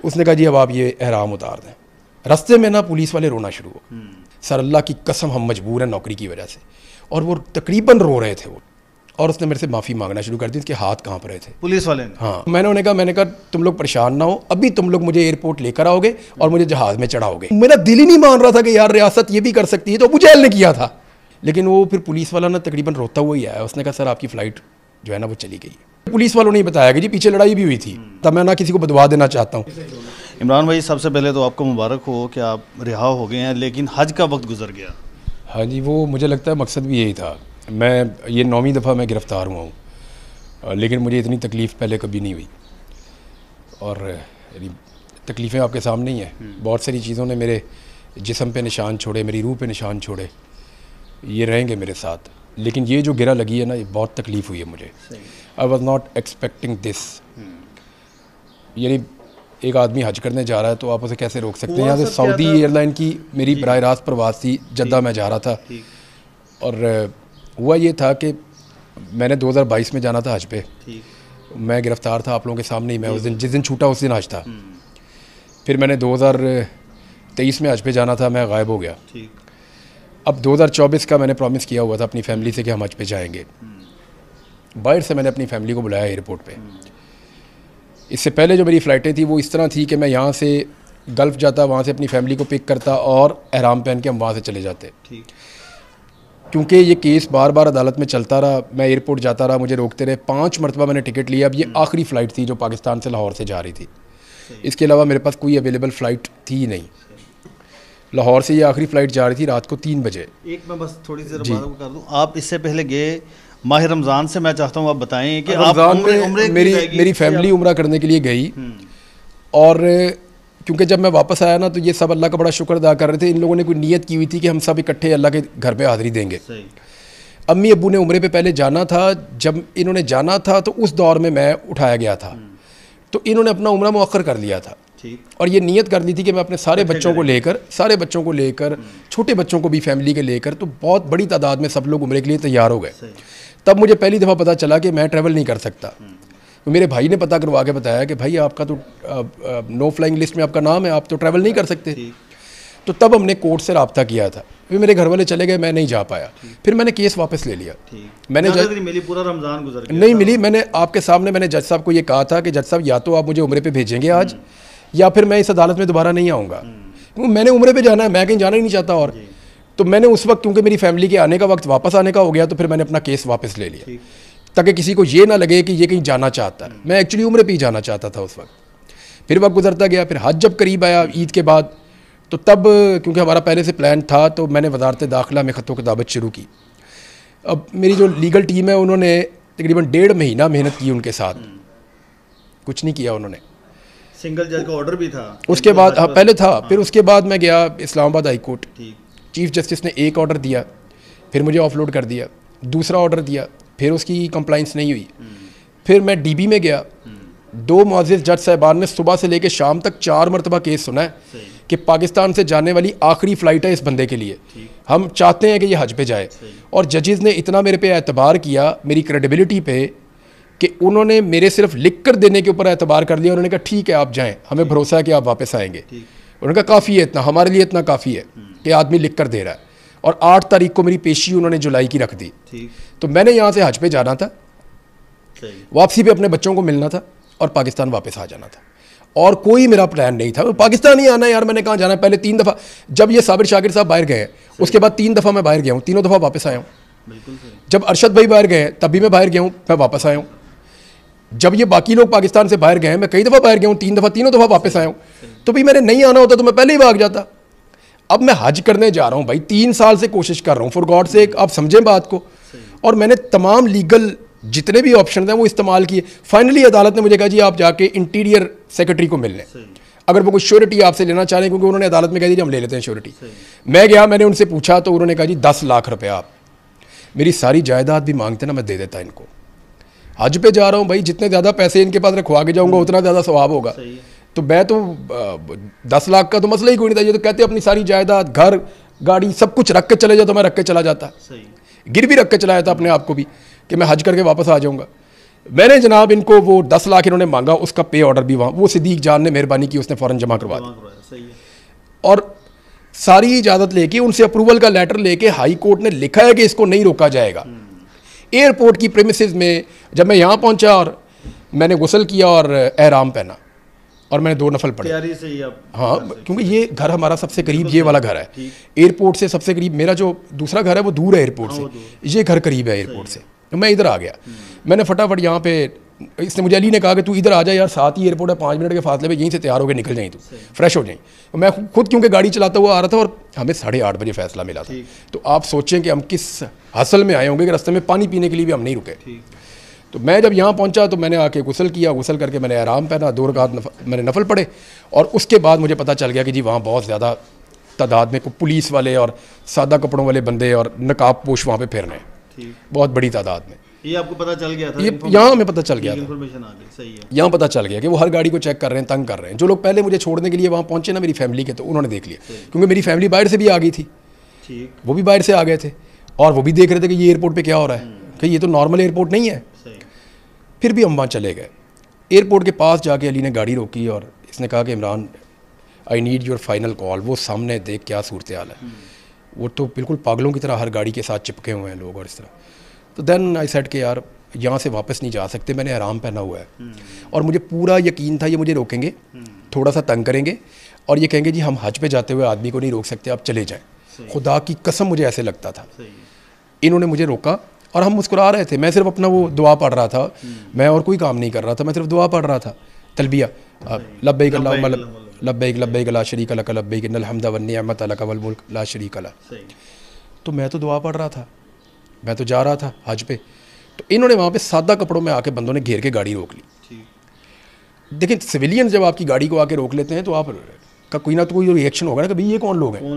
तो उसने कहा जी अब आप ये एहराम उतार दें रास्ते में ना पुलिस वाले रोना शुरू हो हम्म। सर अल्लाह की कसम हम मजबूर हैं नौकरी की वजह से और वो तकरीबन रो रहे थे वो और उसने मेरे से माफ़ी मांगना शुरू कर दी उसके हाथ कहाँ पर रहे थे पुलिस वाले ने हाँ मैंने उन्हें कहा मैंने कहा तुम लोग परेशान ना हो अभी तुम लोग मुझे एयरपोर्ट लेकर आओगे और मुझे जहाज़ में चढ़ाओगे मेरा दिल ही नहीं मान रहा था कि यार रियासत ये भी कर सकती है तो मुझे हल ने किया था लेकिन वो फिर पुलिस वाला ना तकरीबन रोता हुआ ही आया उसने कहा सर आपकी फ़्लाइट जो है ना वो चली गई पुलिस वालों ने बताया कि जी पीछे लड़ाई भी हुई थी तब मैं ना किसी को बदवा देना चाहता हूँ इमरान भाई सबसे पहले तो आपको मुबारक हो कि आप रिहा हो गए हैं लेकिन हज का वक्त गुजर गया हाँ जी वो मुझे लगता है मकसद भी यही था मैं ये नौवीं दफ़ा मैं गिरफ़्तार हुआ हूँ लेकिन मुझे इतनी तकलीफ़ पहले कभी नहीं हुई और तकलीफ़ें आपके सामने ही हैं हम्म। बहुत सारी चीज़ों ने मेरे जिसम पे निशान छोड़े मेरी रूह पे निशान छोड़े ये रहेंगे मेरे साथ लेकिन ये जो गिरा लगी है ना ये बहुत तकलीफ़ हुई है मुझे I was not expecting this यानी एक आदमी हज करने जा रहा है तो आप उसे कैसे रोक सकते हैं यहाँ से सऊदी एयरलाइन की मेरी बर रास्त प्रवास थी जद्दा मैं जा रहा था और हुआ ये था कि मैंने 2022 में जाना था हज पे मैं गिरफ़्तार था आप लोगों के सामने ही मैं उस दिन हम्म। जिस दिन छूटा उस दिन हज था हम्म। फिर मैंने 2023 में हज पे जाना था मैं गायब हो गया अब 2024 का मैंने प्रॉमिस किया हुआ था अपनी फैमिली से कि हम हज पे जाएंगे बाहर से मैंने अपनी फैमिली को बुलाया एयरपोर्ट पे इससे पहले जो मेरी फ़्लाइटें थी वो इस तरह थी कि मैं यहाँ से गल्फ़ जाता वहाँ से अपनी फैमिली को पिक करता और अहराम पहन के हम वहाँ से चले जाते क्योंकि ये केस बार बार अदालत में चलता रहा मैं एयरपोर्ट जाता रहा मुझे रोकते रहे पाँच मरतबा मैंने टिकट लिया अब ये हम्म। आखिरी फ़्लाइट थी जो पाकिस्तान से लाहौर से जा रही थी इसके अलावा मेरे पास कोई अवेलेबल फ़्लाइट थी नहीं लाहौर से ये आखिरी फ़्लाइट जा रही थी रात को तीन बजे एक मैं बस थोड़ी देर कर दूँ आप इससे पहले गए माह रमज़ान से मैं चाहता हूँ आप बताएं कि रमजान में उम्रे मेरी मेरी फैमिली उम्र करने के लिए गई हम्म। और क्योंकि जब मैं वापस आया ना तो ये सब अल्लाह का बड़ा शुक्र अदा कर रहे थे इन लोगों ने कोई नीयत की हुई थी कि हम सब इकट्ठे अल्लाह के घर पर हाज़िरी देंगे अम्मी अबू ने उम्र पे पहले जाना था जब इन्होंने जाना था तो उस दौर में मैं उठाया गया था हम्म। तो इन्होंने अपना उम्र मौखर कर लिया था और ये नियत कर ली थी कि मैं अपने सारे बच्चों को लेकर सारे बच्चों को लेकर छोटे बच्चों को भी फैमिली के लेकर तो बहुत बड़ी तादाद में सब लोग उम्र के लिए तैयार हो गए तब मुझे पहली दफ़ा पता चला कि मैं ट्रैवल नहीं कर सकता तो मेरे भाई ने पता करवा के बताया कि भाई आपका तो नो फ्लाइंग लिस्ट में आपका नाम है आप तो ट्रैवल नहीं कर सकते तो तब हमने कोर्ट से रबता किया था फिर मेरे घर वाले चले गए मैं नहीं जा पाया फिर मैंने केस वापस ले लिया मैंने जज मिली पूरा रमज़ान गुजर नहीं मिली मैंने आपके सामने मैंने जज साहब को ये कहा था कि जज साहब या तो आप मुझे उम्र पे भेजेंगे आज हम्म। या फिर मैं इस अदालत में दोबारा नहीं आऊँगा हम्म। क्योंकि मैंने उम्र पर जाना है मैं कहीं जाना ही नहीं चाहता और तो मैंने उस वक्त क्योंकि मेरी फैमिली के आने का वक्त वापस आने का हो गया तो फिर मैंने अपना केस वापस ले लिया ताकि किसी को ये ना लगे कि ये कहीं जाना चाहता है हम्म। मैं एक्चुअली उम्र पर ही जाना चाहता था उस वक्त फिर वक्त गुजरता गया फिर हज जब करीब आया ईद के बाद तो तब क्योंकि हमारा पहले से प्लान था तो मैंने वजारत दाखिला में ख़तों की दावत शुरू की अब मेरी जो लीगल टीम है उन्होंने तकरीबन डेढ़ महीना मेहनत की उनके साथ हम्म। कुछ नहीं किया उन्होंने सिंगल जज का ऑर्डर भी था उसके बाद हाँ, पहले था हाँ। फिर उसके बाद मैं गया Islamabad high court chief justice ने एक ऑर्डर दिया फिर मुझे ऑफलोड कर दिया दूसरा ऑर्डर दिया फिर उसकी कंप्लाइंस नहीं हुई हम्म। फिर मैं डीबी में गया हम्म। दो मोजिज जज साहबान ने सुबह से लेकर शाम तक चार मरतबा केस सुना है कि पाकिस्तान से जाने वाली आखिरी फ़्लाइट है इस बंदे के लिए हम चाहते हैं कि ये हज पे जाए और जजेज़ ने इतना मेरे पे एतबार किया मेरी क्रेडिबिलिटी पे कि उन्होंने मेरे सिर्फ लिख कर देने के ऊपर एतबार कर लिया उन्होंने कहा ठीक है आप जाएं हमें भरोसा है कि आप वापस आएंगे उन्होंने कहा काफ़ी है इतना हमारे लिए इतना काफ़ी है हम्म। कि आदमी लिख कर दे रहा है और आठ तारीख को मेरी पेशी उन्होंने जुलाई की रख दी तो मैंने यहाँ से हज पे जाना था वापसी पर अपने बच्चों को मिलना था और पाकिस्तान वापस आ जाना था और कोई मेरा प्लान नहीं था पाकिस्तान ही आना यार मैंने कहाँ जाना पहले तीन दफ़ा जब ये साबिर शाकिर साहब बाहर गए उसके बाद तीन दफ़ा मैं बाहर गया हूँ तीनों दफ़ा वापस आया हूँ जब अरशद भाई बाहर गए तब भी मैं बाहर गया हूँ मैं वापस आया हूँ जब ये बाकी लोग पाकिस्तान से बाहर गए हैं मैं कई दफ़ा बाहर गया हूँ तीन दफ़ा तीनों दफ़ा वापस आया हूँ तो भाई मैंने नहीं आना होता तो मैं पहले ही भाग जाता अब मैं हज करने जा रहा हूँ भाई तीन साल से कोशिश कर रहा हूँ फॉर गॉड से आप समझें बात को और मैंने तमाम लीगल जितने भी ऑप्शन हैं वो इस्तेमाल किए फाइनली अदालत ने मुझे कहा जी आप जाके इंटीरियर सेक्रेटरी को मिल लें अगर वो कोई श्योरिटी आपसे लेना चाह रहे हैं क्योंकि उन्होंने अदालत में कह दी हम ले लेते हैं श्योरिटी मैं गया मैंने उनसे पूछा तो उन्होंने कहा जी दस लाख रुपया आप मेरी सारी जायदाद भी मांगते ना मैं दे देता इनको हज पे जा रहा हूँ भाई जितने ज़्यादा पैसे इनके पास रखवा के जाऊँगा उतना ज़्यादा स्वाब होगा तो मैं तो दस लाख का तो मसला ही कोई नहीं था ये तो कहते अपनी सारी जायदाद घर गाड़ी सब कुछ रख के चले जाओ तो मैं रख के चला जाता गिर भी रख के चलाया था अपने आप को भी कि मैं हज करके वापस आ जाऊँगा मैंने जनाब इनको वो दस लाख इन्होंने मांगा उसका पे ऑर्डर भी वहाँ वो सिद्दीक जान ने मेहरबानी की उसने फ़ौरन जमा करवा दिया और सारी इजाज़त लेके उनसे अप्रूवल का लेटर लेके हाई कोर्ट ने लिखा है कि इसको नहीं रोका जाएगा हम्म। एयरपोर्ट की प्रेमिसज में जब मैं यहाँ पहुँचा और मैंने गसल किया और एहराम पहना और मैंने दो नफल पढ़े हाँ क्योंकि ये घर हमारा सबसे करीब ये वाला घर है एयरपोर्ट से सबसे करीब मेरा जो दूसरा घर है वो दूर है हाँ, एयरपोर्ट से ये घर करीब है एयरपोर्ट से तो मैं इधर आ गया हम्म। मैंने फटाफट यहाँ पे इसने मुझे अली ने कहा कि तू इधर आ जा यार साथ ही एयरपोर्ट है पाँच मिनट के फासले पे यहीं से तैयार होकर निकल जाए तू फ्रेश हो जाए मैं खुद क्योंकि गाड़ी चलाता हुआ आ रहा था और हमें साढ़े आठ बजे फैसला मिला था तो आप सोचें कि हम किस हसल में आए होंगे कि रास्ते में पानी पीने के लिए भी हम नहीं रुके तो मैं जब यहाँ पहुँचा तो मैंने आके गुसल किया गुसल करके मैंने आराम पहना दो रकात मैंने नफल पढ़े और उसके बाद मुझे पता चल गया कि जी वहाँ बहुत ज़्यादा तादाद में पुलिस वाले और सादा कपड़ों वाले बंदे और नकाब पोश वहाँ पर फिर रहे हैं बहुत बड़ी तादाद में ये आपको पता चल गया था ये यहाँ हमें पता चल गया यहाँ पता चल गया कि वो हर गाड़ी को चेक कर रहे हैं तंग कर रहे हैं जो लोग पहले मुझे छोड़ने के लिए वहाँ पहुंचे ना मेरी फैमिली के तो उन्होंने देख लिया क्योंकि मेरी फैमिली बाहर से भी आ गई थी वो भी बाहर से आ गए थे और वो भी देख रहे थे कि ये एयरपोर्ट पे क्या हो रहा है हम्म। कि ये तो नॉर्मल एयरपोर्ट नहीं है फिर भी हम वहाँ चले गए एयरपोर्ट के पास जाके अली ने गाड़ी रोकी और इसने कहा कि Imran I need your final call वो सामने देख क्या सूरत हाल है हम्म। वो तो बिल्कुल पागलों की तरह हर गाड़ी के साथ चिपके हुए हैं लोग और इस तरह तो देन आई सेट के यार यहाँ से वापस नहीं जा सकते मैंने आराम पहना हुआ है और मुझे पूरा यकीन था ये मुझे रोकेंगे थोड़ा सा तंग करेंगे और ये कहेंगे जी हम हज पे जाते हुए आदमी को नहीं रोक सकते आप चले जाएं खुदा की कसम मुझे ऐसे लगता था इन्होंने मुझे रोका और हम मुस्कुरा रहे थे मैं सिर्फ अपना वो दुआ पढ़ रहा था हम्म। मैं और कोई काम नहीं कर रहा था मैं सिर्फ दुआ पढ़ रहा था तलबिया लब्बैक लब्बैक लब्बैक ला शरीक लक लब्बैक इन वन अलक मुल्क ला शरीक अला तो मैं तो दुआ पढ़ रहा था मैं तो जा रहा था हज पे तो इन्होंने वहाँ पे सादा कपड़ों में आके बंदों ने घेर के गाड़ी रोक ली देखिए सिविलियन जब आपकी गाड़ी को आके रोक लेते हैं तो आप का कोई ना तो कोई रिएक्शन होगा ना कि भाई ये कौन लोग हैं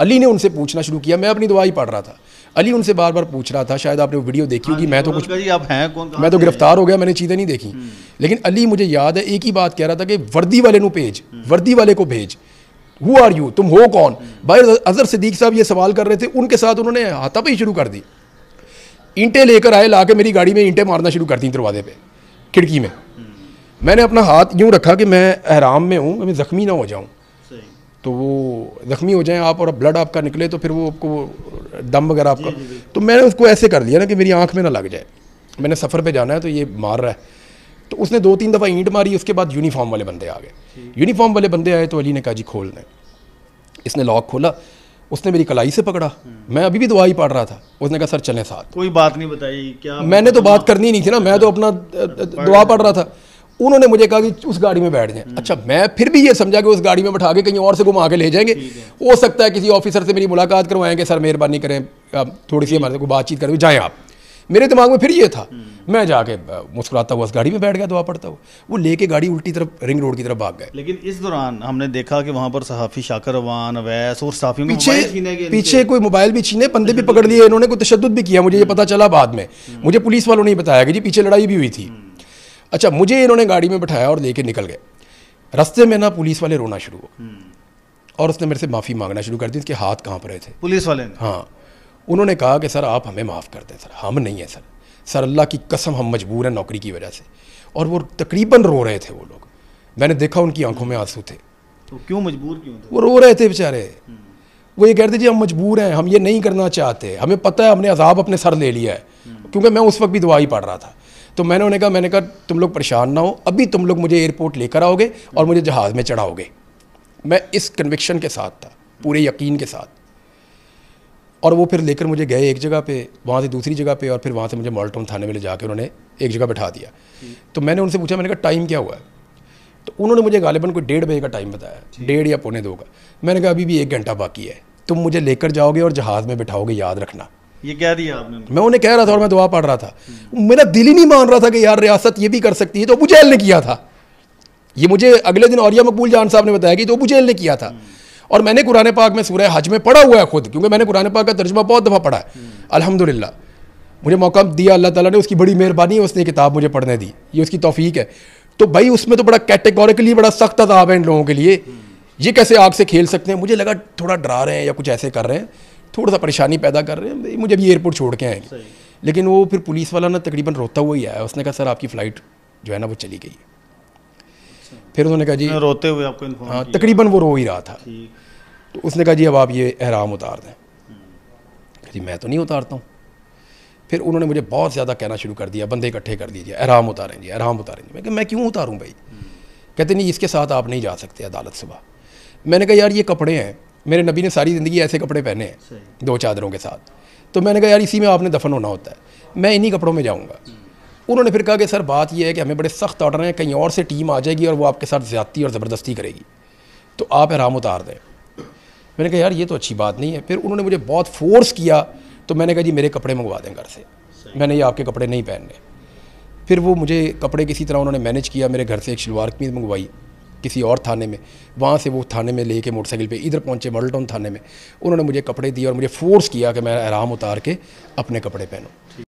अली ने उनसे पूछना शुरू किया मैं अपनी दवाई पढ़ रहा था अली उनसे बार बार पूछ रहा था शायद आपने वो वीडियो देखी होगी हाँ मैं तो कुछ आप हैं कौन मैं तो गिरफ्तार हो गया मैंने चीज़ें नहीं देखी हम्म। लेकिन अली मुझे याद है एक ही बात कह रहा था कि वर्दी वाले नेज भेज हम्म। वर्दी वाले को भेज हु आर यू तुम हो कौन भाई हम्म। अजहर सदीक साहब ये सवाल कर रहे थे उनके साथ उन्होंने हाथापाई शुरू कर दी ईंटें लेकर आए ला के मेरी गाड़ी में ईंटें मारना शुरू कर दी दरवाजे पे खिड़की में मैंने अपना हाथ यूँ रखा कि मैं आराम में हूँ मैं ज़ख्मी ना हो जाऊँ तो वो ज़ख्मी हो जाए आप और ब्लड आपका निकले तो फिर वो आपको दम वगैरह आपका जी, जी। तो मैंने उसको ऐसे कर दिया ना कि मेरी आँख में ना लग जाए मैंने सफ़र पे जाना है तो ये मार रहा है तो उसने दो तीन दफ़ा ईंट मारी उसके बाद यूनिफॉर्म वाले बंदे आ गए यूनिफॉर्म वाले बंदे आए तो अली ने कहा जी खोल दें इसने लॉक खोला उसने मेरी कलाई से पकड़ा मैं अभी भी दुआ ही रहा था उसने कहा सर चलें साथ कोई बात नहीं बताई क्या मैंने तो बात करनी नहीं थी ना मैं तो अपना दुआ पाड़ रहा था उन्होंने मुझे कहा कि उस गाड़ी में बैठ जाए हम्म। अच्छा मैं फिर भी ये समझा कि उस गाड़ी में बैठा के कहीं और से घुमा के ले जाएंगे हो सकता है किसी ऑफिसर से मेरी मुलाकात करवाएंगे सर मेहरबानी करें थोड़ी सी हमारे को बातचीत करें जाएँ आप मेरे दिमाग में फिर ये था मैं जाके मुस्कुराता हुआ उस गाड़ी में बैठ गया दुआ पड़ता हुआ वो लेके गाड़ी उल्टी तरफ रिंग रोड की तरफ भाग गए लेकिन इस दौरान हमने देखा कि वहाँ पर सहाफ़ी शाकर वान अवैस और साफियों पीछे पीछे कोई मोबाइल भी छीने बंदे भी पकड़ लिए इन्होंने कोई तशद भी किया मुझे ये पता चला बाद में मुझे पुलिस वालों ने बताया कि जी पीछे लड़ाई भी हुई थी अच्छा मुझे इन्होंने गाड़ी में बैठाया और लेके निकल गए रस्ते में ना पुलिस वाले रोना शुरू हो और उसने मेरे से माफ़ी मांगना शुरू कर दी उसके हाथ कहाँ पर रहे थे पुलिस वाले ने हाँ उन्होंने कहा कि सर आप हमें माफ़ कर दें सर हम नहीं हैं सर सर अल्लाह की कसम हम मजबूर हैं नौकरी की वजह से और वो तकरीबन रो रहे थे वो लोग मैंने देखा उनकी आंखों में आंसू थे तो क्यों मजबूर क्यों थे? वो रो रहे थे बेचारे हम्म। वो ये कहते जी हम मजबूर हैं हम ये नहीं करना चाहते हमें पता है हमने अजाब अपने सर ले लिया है हम्म। क्योंकि मैं उस वक्त भी दुआ ही पढ़ रहा था तो मैंने उन्हें कहा मैंने कहा तुम लोग परेशान ना हो अभी तुम लोग मुझे एयरपोर्ट लेकर आओगे और मुझे जहाज़ में चढ़ाओगे मैं इस कन्विक्शन के साथ था पूरे यकीन के साथ और वो फिर लेकर मुझे गए एक जगह पे वहाँ से दूसरी जगह पे और फिर वहाँ से मुझे मॉल थाने में ले जाकर उन्होंने एक जगह बैठा दिया तो मैंने उनसे पूछा मैंने कहा टाइम क्या हुआ है तो उन्होंने मुझे गालिबन कोई डेढ़ बजे का टाइम बताया डेढ़ या पौने दो का मैंने कहा अभी भी एक घंटा बाकी है तुम मुझे लेकर जाओगे और जहाज़ में बैठाओगे याद रखना ये कह दिया आपने मैं उन्हें कह रहा था और मैं दुआ पढ़ रहा था मेरा दिल ही नहीं मान रहा था कि यार रियासत ये भी कर सकती है तो अबू जेल ने किया था ये मुझे अगले दिन औरिया मकबूल जान साहब ने बताया कि तो अबू जेल ने किया था और मैंने कुरान पाक में सूर्य हज में पढ़ा हुआ है खुद क्योंकि मैंने कुरान पाक का तर्जमा बहुत दफ़ा पढ़ा है अलहमदिल्ला मुझे मौका दिया अल्लाह ताला ने उसकी बड़ी मेहरबानी है उसने किताब मुझे पढ़ने दी ये उसकी तोफीक है तो भाई उसमें तो बड़ा कैटेगोरिकली बड़ा सख्त अदाब है इन लोगों के लिए ये कैसे आग से खेल सकते हैं मुझे लगा थोड़ा डरा रहे हैं या कुछ ऐसे कर रहे हैं थोड़ा सा परेशानी पैदा कर रहे हैं मुझे अभी एयरपोर्ट छोड़ के आएंगे लेकिन वो फिर पुलिस वाला ना तकरीबन रोता हुआ ही आया उसने कहा सर आपकी फ़्लाइट जो है ना वो चली गई है फिर उन्होंने कहा जी रोते हुए आपको हाँ तकरीबन वो रो ही रहा था तो उसने कहा जी अब आप ये अहराम उतार दें जी मैं तो नहीं उतारता हूँ फिर उन्होंने मुझे बहुत ज़्यादा कहना शुरू कर दिया बंदे इकट्ठे कर दीजिए अहराम उतारें जी अहराम उतारें जी मैं मैं क्यों उतारूँ भाई कहते नहीं इसके साथ आप नहीं जा सकते अदालत सुबह मैंने कहा यार ये कपड़े हैं मेरे नबी ने सारी ज़िंदगी ऐसे कपड़े पहने हैं दो चादरों के साथ तो मैंने कहा यार इसी में आपने दफन होना होता है मैं इन्हीं कपड़ों में जाऊँगा उन्होंने फिर कहा कि सर बात यह है कि हमें बड़े सख्त ऑर्डर हैं कहीं और से टीम आ जाएगी और वो आपके साथ ज़्यादती और ज़बरदस्ती करेगी तो आप आराम उतार दें मैंने कहा यार ये तो अच्छी बात नहीं है फिर उन्होंने मुझे बहुत फोर्स किया तो मैंने कहा जी मेरे कपड़े मंगवा दें घर से मैंने ये आपके कपड़े नहीं पहनने फिर वो मुझे कपड़े किसी तरह उन्होंने मैनेज किया मेरे घर से एक शलवार कमीज़ मंगवाई किसी और थाने में वहाँ से वो थाने में लेके मोटरसाइकिल पे इधर पहुँचे मॉडल टाउन थाने में उन्होंने मुझे कपड़े दिए और मुझे फोर्स किया कि मैं आराम उतार के अपने कपड़े पहनूँ